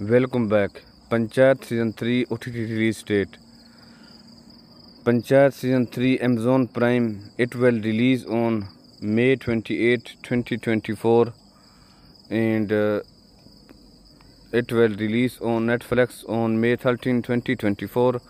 welcome back Panchayat season three O T T release date Panchayat season three Amazon Prime it will release on May twenty eight twenty twenty four and it will release on Netflix on May thirteen twenty twenty four